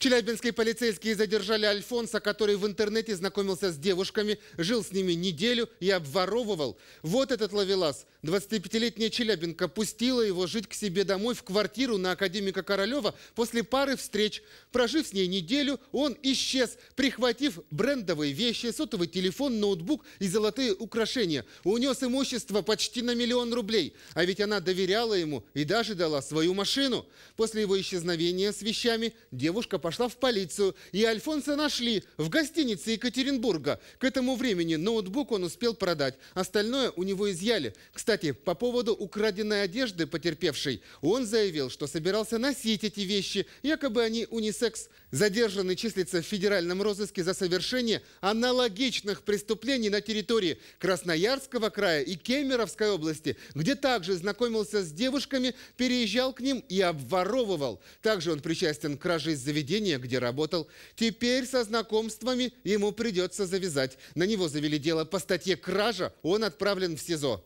Челябинские полицейские задержали Альфонса, который в интернете знакомился с девушками, жил с ними неделю и обворовывал. Вот этот ловелас. 25-летняя Челябинка пустила его жить к себе домой в квартиру на академика Королева после пары встреч. Прожив с ней неделю, он исчез, прихватив брендовые вещи, сотовый телефон, ноутбук и золотые украшения. Унес имущество почти на миллион рублей. А ведь она доверяла ему и даже дала свою машину. После его исчезновения с вещами девушка пошла пошла в полицию, и Альфонса нашли в гостинице Екатеринбурга. К этому времени ноутбук он успел продать. Остальное у него изъяли. Кстати, по поводу украденной одежды потерпевшей, он заявил, что собирался носить эти вещи, якобы они унисекс. Задержанный числится в федеральном розыске за совершение аналогичных преступлений на территории Красноярского края и Кемеровской области, где также знакомился с девушками, переезжал к ним и обворовывал. Также он причастен к краже из заведения заведение, где работал. Теперь со знакомствами ему придется завязать. На него завели дело по статье «Кража», он отправлен в СИЗО.